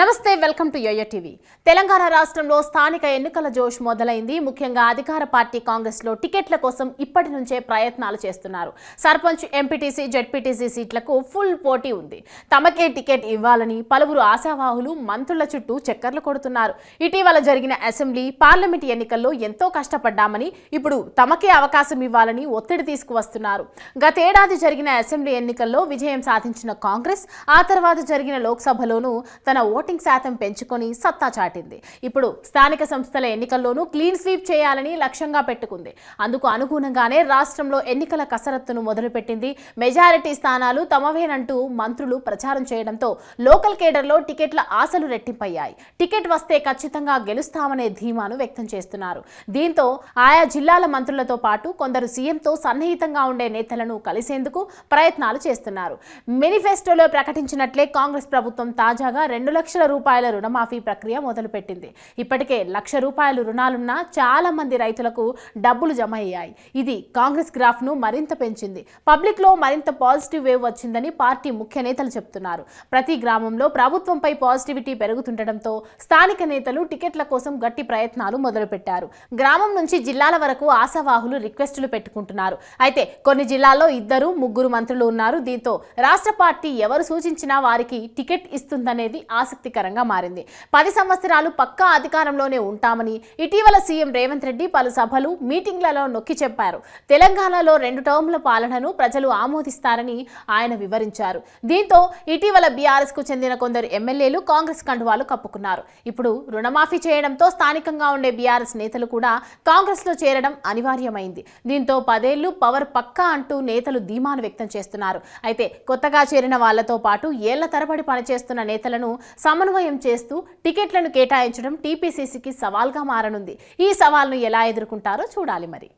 నమస్తే welcome to YoYo TV Telangana రాష్ట్రంలో స్థానిక ఎన్నికల జోష్ మొదలైంది ముఖ్యంగా అధికార పార్టీ కాంగ్రెస్లో టికెట్ల కోసం ఇప్పటి నుంచే ప్రయత్నాలు చేస్తున్నారు సర్పంచ్ ఎంపీటీసీ జడ్పీటీసీ సీట్లకు ఫుల్ పోటీ ఉంది తమకే టికెట్ ఇవ్వాలని పలువురు ఆశావాహులు మంత్రుల చుట్టూ చక్కర్లు కొడుతున్నారు ఇటీవల జరిగిన అసెంబ్లీ పార్లమెంట్ ఎన్నికల్లో ఎంతో కష్టపడ్డామని ఇప్పుడు తమకే అవకాశం ఇవ్వాలని ఒత్తిడి తీసుకువస్తున్నారు గతేడాది జరిగిన అసెంబ్లీ ఎన్నికల్లో విజయం సాధించిన కాంగ్రెస్ ఆ తర్వాత జరిగిన లోక్సభలోనూ తన ఓటింగ్ శాతం పెంచుకొని సత్తా చాటింది ఇప్పుడు స్థానిక సంస్థల ఎన్నికల్లోనూ క్లీన్ స్వీప్ చేయాలని లక్ష్యంగా పెట్టుకుంది అందుకు అనుగుణంగానే రాష్ట్రంలో ఎన్నికల కసరత్తును మొదలుపెట్టింది మెజారిటీ స్థానాలు తమవేనంటూ మంత్రులు ప్రచారం చేయడంతో లోకల్ కేడర్లో టికెట్ల ఆశలు రెట్టింపయ్యాయి టికెట్ వస్తే ఖచ్చితంగా గెలుస్తామనే ధీమాను వ్యక్తం చేస్తున్నారు దీంతో ఆయా జిల్లాల మంత్రులతో పాటు కొందరు సీఎంతో సన్నిహితంగా ఉండే నేతలను కలిసేందుకు ప్రయత్నాలు చేస్తున్నారు మేనిఫెస్టోలో ప్రకటించినట్లే కాంగ్రెస్ ప్రభుత్వం తాజాగా రెండు లక్షల లక్షల రూపాయల రుణమాఫీ ప్రక్రియ మొదలుపెట్టింది ఇప్పటికే లక్ష రూపాయలు రుణాలున్న చాలా మంది రైతులకు డబ్బులు జమ అయ్యాయి ఇది కాంగ్రెస్ గ్రాఫ్ను మరింత పెంచింది పబ్లిక్లో మరింత పాజిటివ్ వేవ్ వచ్చిందని పార్టీ ముఖ్య నేతలు చెప్తున్నారు ప్రతి గ్రామంలో ప్రభుత్వంపై పాజిటివిటీ పెరుగుతుండటంతో స్థానిక నేతలు టికెట్ల కోసం గట్టి ప్రయత్నాలు మొదలుపెట్టారు గ్రామం నుంచి జిల్లాల వరకు ఆశావాహులు రిక్వెస్టులు పెట్టుకుంటున్నారు అయితే కొన్ని జిల్లాల్లో ఇద్దరు ముగ్గురు మంత్రులు ఉన్నారు దీంతో రాష్ట్ర పార్టీ ఎవరు సూచించినా వారికి టికెట్ ఇస్తుందనేది ఆసక్తి ఆసక్తికరంగా మారింది పది సంవత్సరాలు పక్కా అధికారంలోనే ఉంటామని ఇటీవల సీఎం రేవంత్ రెడ్డి పలు సభలు మీటింగ్లలో నొక్కి చెప్పారు తెలంగాణలో రెండు టర్మ్ల పాలనను ప్రజలు ఆమోదిస్తారని ఆయన వివరించారు దీంతో ఇటీవల బీఆర్ఎస్ కు చెందిన కొందరు ఎమ్మెల్యేలు కాంగ్రెస్ కండువాలు కప్పుకున్నారు ఇప్పుడు రుణమాఫీ చేయడంతో స్థానికంగా ఉండే బీఆర్ఎస్ నేతలు కూడా కాంగ్రెస్ లో చేరడం అనివార్యమైంది దీంతో పదేళ్లు పవర్ పక్కా అంటూ నేతలు ధీమాను వ్యక్తం చేస్తున్నారు అయితే కొత్తగా చేరిన వాళ్లతో పాటు ఏళ్ల తరబడి పనిచేస్తున్న నేతలను సమన్వయం చేస్తూ టికెట్లను కేటాయించడం టీపీసీసీకి సవాల్గా మారనుంది ఈ సవాల్ను ఎలా ఎదుర్కొంటారో చూడాలి మరి